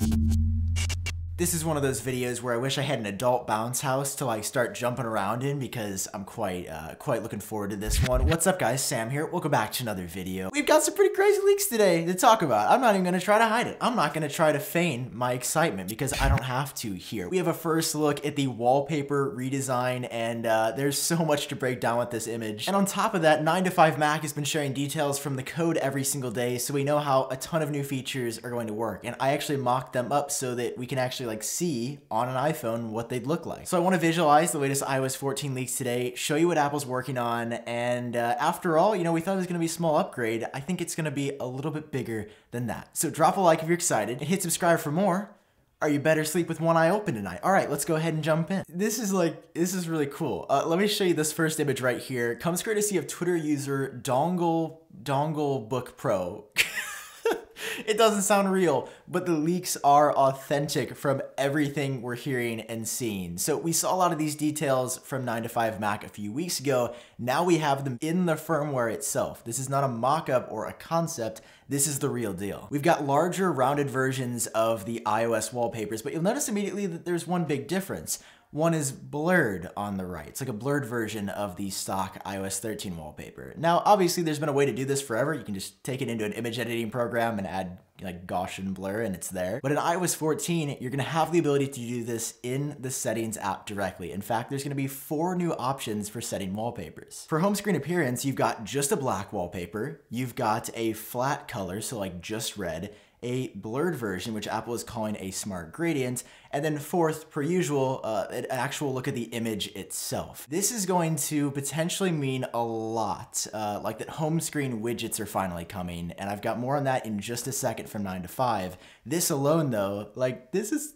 you this is one of those videos where I wish I had an adult bounce house to like start jumping around in because I'm quite uh, quite looking forward to this one. What's up guys, Sam here. Welcome back to another video. We've got some pretty crazy leaks today to talk about. I'm not even gonna try to hide it. I'm not gonna try to feign my excitement because I don't have to here. We have a first look at the wallpaper redesign and uh, there's so much to break down with this image. And on top of that, 9 to 5 Mac has been sharing details from the code every single day so we know how a ton of new features are going to work. And I actually mocked them up so that we can actually actually like see on an iPhone what they'd look like. So I want to visualize the latest iOS 14 leaks today, show you what Apple's working on, and uh, after all, you know, we thought it was going to be a small upgrade. I think it's going to be a little bit bigger than that. So drop a like if you're excited and hit subscribe for more. Are you better sleep with one eye open tonight? All right, let's go ahead and jump in. This is like, this is really cool. Uh, let me show you this first image right here. Comes courtesy of Twitter user Dongle, Dongle Book Pro. it doesn't sound real, but the leaks are authentic from everything we're hearing and seeing. So we saw a lot of these details from 9 to 5 Mac a few weeks ago. Now we have them in the firmware itself. This is not a mock-up or a concept. This is the real deal. We've got larger rounded versions of the iOS wallpapers, but you'll notice immediately that there's one big difference. One is blurred on the right. It's like a blurred version of the stock iOS 13 wallpaper. Now, obviously there's been a way to do this forever. You can just take it into an image editing program and add like Gaussian blur and it's there. But in iOS 14, you're gonna have the ability to do this in the settings app directly. In fact, there's gonna be four new options for setting wallpapers. For home screen appearance, you've got just a black wallpaper, you've got a flat color, so like just red, a blurred version, which Apple is calling a smart gradient. And then fourth, per usual, uh, an actual look at the image itself. This is going to potentially mean a lot, uh, like that home screen widgets are finally coming, and I've got more on that in just a second from 9 to 5. This alone though, like this is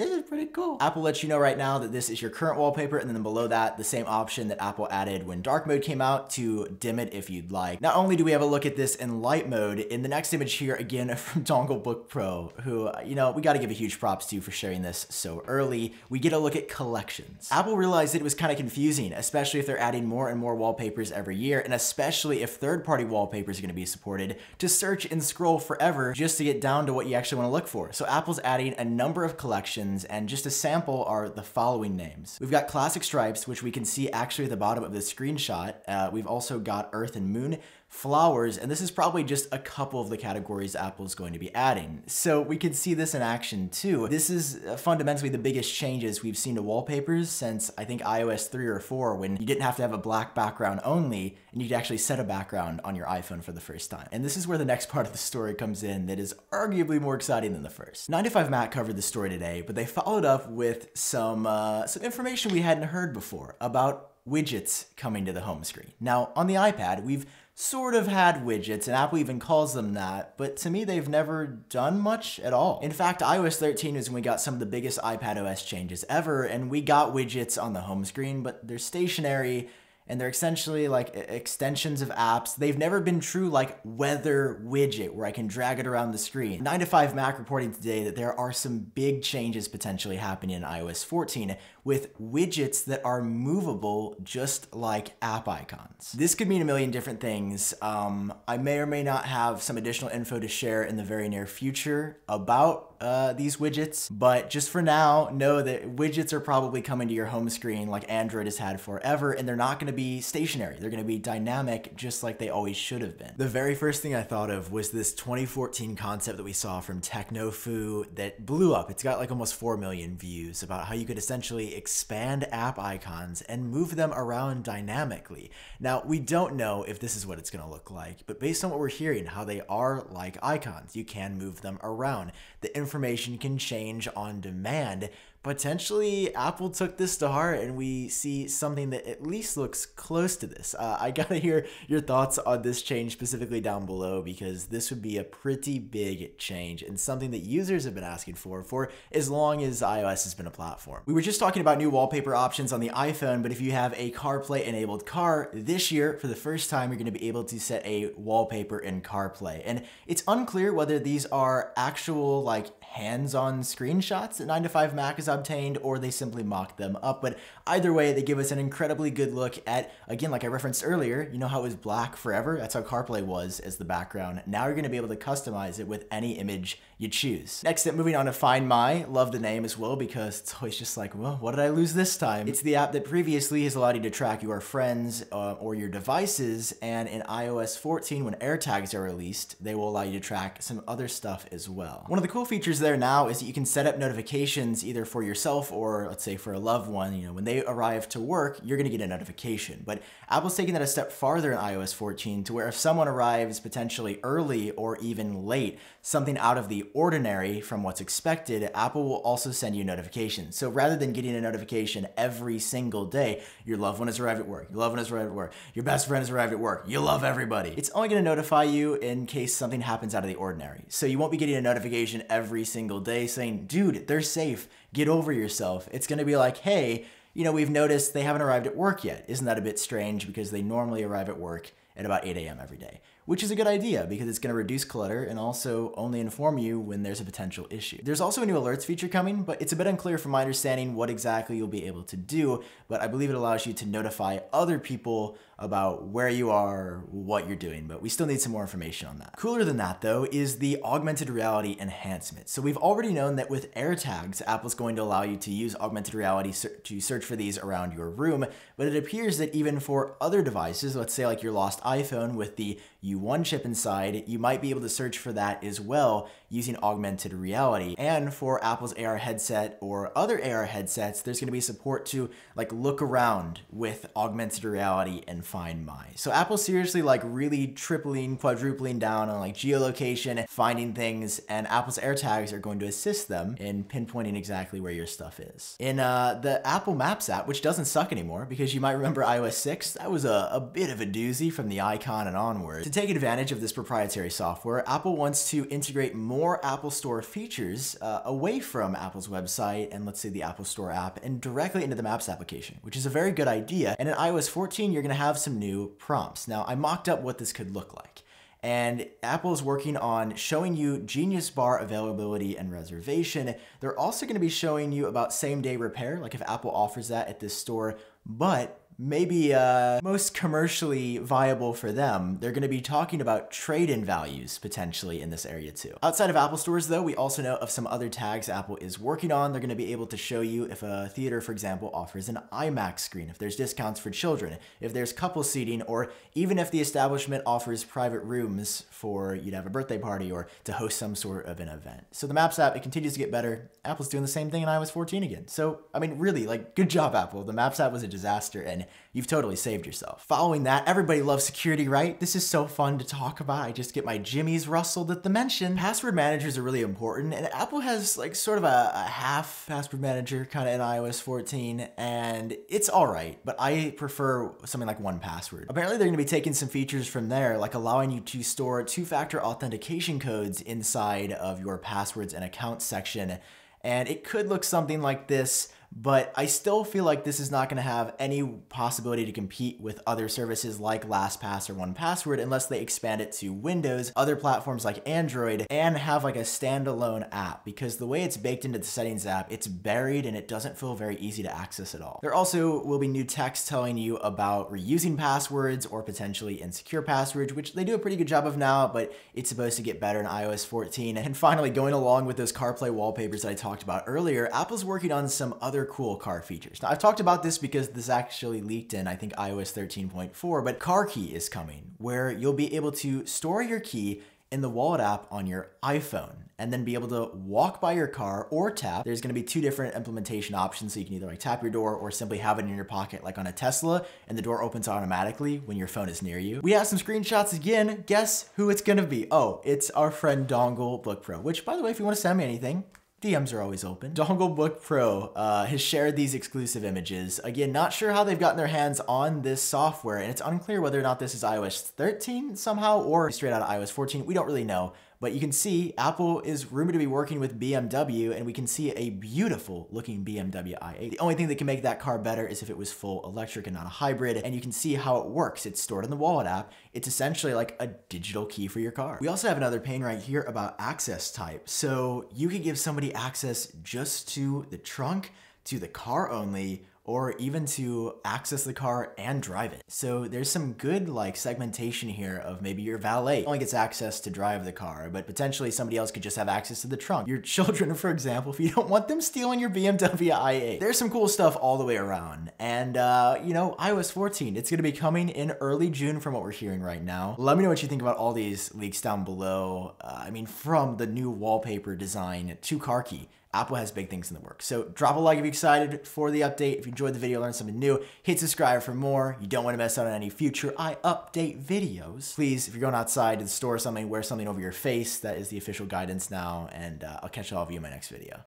this is pretty cool. Apple lets you know right now that this is your current wallpaper, and then below that, the same option that Apple added when dark mode came out to dim it if you'd like. Not only do we have a look at this in light mode, in the next image here, again, from Dongle Book Pro, who, you know, we gotta give a huge props to for sharing this so early, we get a look at collections. Apple realized it was kind of confusing, especially if they're adding more and more wallpapers every year, and especially if third-party wallpapers are gonna be supported, to search and scroll forever just to get down to what you actually wanna look for. So Apple's adding a number of collections options, and just a sample are the following names. We've got Classic Stripes, which we can see actually at the bottom of this screenshot. Uh, we've also got Earth and Moon, Flowers, and this is probably just a couple of the categories Apple's going to be adding. So we can see this in action too. This is uh, fundamentally the biggest changes we've seen to wallpapers since I think iOS 3 or 4 when you didn't have to have a black background only and you could actually set a background on your iPhone for the first time. And this is where the next part of the story comes in that is arguably more exciting than the first. 9 to 5 Matt covered the story today, but they followed up with some, uh, some information we hadn't heard before about widgets coming to the home screen. Now, on the iPad, we've sort of had widgets, and Apple even calls them that, but to me, they've never done much at all. In fact, iOS 13 is when we got some of the biggest iPad OS changes ever, and we got widgets on the home screen, but they're stationary and they're essentially like extensions of apps. They've never been true like weather widget where I can drag it around the screen. 9 to 5 Mac reporting today that there are some big changes potentially happening in iOS 14 with widgets that are movable just like app icons. This could mean a million different things. Um, I may or may not have some additional info to share in the very near future about uh, these widgets, but just for now, know that widgets are probably coming to your home screen like Android has had forever, and they're not gonna be stationary. They're gonna be dynamic just like they always should have been. The very first thing I thought of was this 2014 concept that we saw from Technofu that blew up. It's got like almost 4 million views about how you could essentially expand app icons and move them around dynamically. Now, we don't know if this is what it's going to look like, but based on what we're hearing, how they are like icons, you can move them around. The information can change on demand, potentially Apple took this to heart and we see something that at least looks close to this. Uh, I gotta hear your thoughts on this change specifically down below because this would be a pretty big change and something that users have been asking for for as long as iOS has been a platform. We were just talking about new wallpaper options on the iPhone, but if you have a CarPlay enabled car this year, for the first time, you're gonna be able to set a wallpaper in CarPlay. And it's unclear whether these are actual like hands-on screenshots that 9 to 5 Mac has obtained or they simply mock them up. But either way, they give us an incredibly good look at, again, like I referenced earlier, you know how it was black forever? That's how CarPlay was as the background. Now you're gonna be able to customize it with any image you choose. Next up, moving on to Find My. Love the name as well because it's always just like, well, what did I lose this time? It's the app that previously has allowed you to track your friends uh, or your devices. And in iOS 14, when AirTags are released, they will allow you to track some other stuff as well. One of the cool features there now is that you can set up notifications either for yourself or let's say for a loved one. You know, when they arrive to work, you're going to get a notification. But Apple's taken that a step farther in iOS 14 to where if someone arrives potentially early or even late, something out of the ordinary from what's expected, Apple will also send you notifications. So rather than getting a notification every single day, your loved one has arrived at work, your loved one has arrived at work, your best friend has arrived at work, you love everybody. It's only going to notify you in case something happens out of the ordinary. So you won't be getting a notification every single day saying, dude, they're safe. Get over yourself. It's going to be like, hey, you know, we've noticed they haven't arrived at work yet. Isn't that a bit strange? Because they normally arrive at work at about 8 a.m. every day, which is a good idea because it's going to reduce clutter and also only inform you when there's a potential issue. There's also a new alerts feature coming, but it's a bit unclear from my understanding what exactly you'll be able to do, but I believe it allows you to notify other people about where you are, what you're doing, but we still need some more information on that. Cooler than that though is the augmented reality enhancement. So we've already known that with AirTags, Apple's going to allow you to use augmented reality to search for these around your room, but it appears that even for other devices, let's say like your lost iPhone with the U1 chip inside, you might be able to search for that as well using augmented reality. And for Apple's AR headset or other AR headsets, there's gonna be support to like look around with augmented reality and find my. So Apple's seriously like really tripling, quadrupling down on like geolocation, finding things, and Apple's AirTags are going to assist them in pinpointing exactly where your stuff is. In uh, the Apple Maps app, which doesn't suck anymore because you might remember iOS 6, that was a, a bit of a doozy from the icon and onward. To take advantage of this proprietary software, Apple wants to integrate more more Apple Store features uh, away from Apple's website and let's say the Apple Store app and directly into the Maps application, which is a very good idea. And in iOS 14, you're gonna have some new prompts. Now, I mocked up what this could look like. And Apple is working on showing you Genius Bar availability and reservation. They're also going to be showing you about same day repair, like if Apple offers that at this store, but maybe uh, most commercially viable for them, they're going to be talking about trade-in values potentially in this area too. Outside of Apple stores though, we also know of some other tags Apple is working on. They're going to be able to show you if a theater, for example, offers an IMAX screen, if there's discounts for children, if there's couple seating, or even if the establishment offers private rooms for you to have a birthday party or to host some sort of an event. So the Maps app, it continues to get better. Apple's doing the same thing in iOS 14 again. So, I mean, really, like, good job, Apple. The Maps app was a disaster, and you've totally saved yourself. Following that, everybody loves security, right? This is so fun to talk about. I just get my jimmies rustled at the mention. Password managers are really important, and Apple has like sort of a, a half password manager kind of in iOS 14, and it's all right, but I prefer something like 1Password. Apparently, they're gonna be taking some features from there, like allowing you to store two-factor authentication codes inside of your passwords and accounts section, and it could look something like this but I still feel like this is not going to have any possibility to compete with other services like LastPass or 1Password unless they expand it to Windows, other platforms like Android, and have like a standalone app because the way it's baked into the settings app, it's buried and it doesn't feel very easy to access at all. There also will be new text telling you about reusing passwords or potentially insecure passwords, which they do a pretty good job of now, but it's supposed to get better in iOS 14. And finally, going along with those CarPlay wallpapers that I talked about earlier, Apple's working on some other other cool car features. Now, I've talked about this because this actually leaked in, I think, iOS 13.4, but Car Key is coming, where you'll be able to store your key in the wallet app on your iPhone and then be able to walk by your car or tap. There's gonna be two different implementation options. So you can either like tap your door or simply have it in your pocket like on a Tesla and the door opens automatically when your phone is near you. We have some screenshots again. Guess who it's gonna be? Oh, it's our friend Dongle Book Pro, which by the way, if you wanna send me anything, DMs are always open. Dongle Book Pro uh, has shared these exclusive images. Again, not sure how they've gotten their hands on this software, and it's unclear whether or not this is iOS 13 somehow or straight out of iOS 14. We don't really know, but you can see Apple is rumored to be working with BMW and we can see a beautiful looking BMW i8. The only thing that can make that car better is if it was full electric and not a hybrid. And you can see how it works. It's stored in the wallet app. It's essentially like a digital key for your car. We also have another pane right here about access type. So you could give somebody access just to the trunk, to the car only, or even to access the car and drive it. So there's some good like segmentation here of maybe your valet only gets access to drive the car, but potentially somebody else could just have access to the trunk. Your children, for example, if you don't want them stealing your BMW i8. There's some cool stuff all the way around. And uh, you know, iOS 14, it's gonna be coming in early June from what we're hearing right now. Let me know what you think about all these leaks down below. Uh, I mean, from the new wallpaper design to car key. Apple has big things in the works. So drop a like if you're excited for the update. If you enjoyed the video, learned something new, hit subscribe for more. You don't want to miss out on any future I update videos. Please, if you're going outside to the store or something, wear something over your face. That is the official guidance now, and uh, I'll catch all of you in my next video.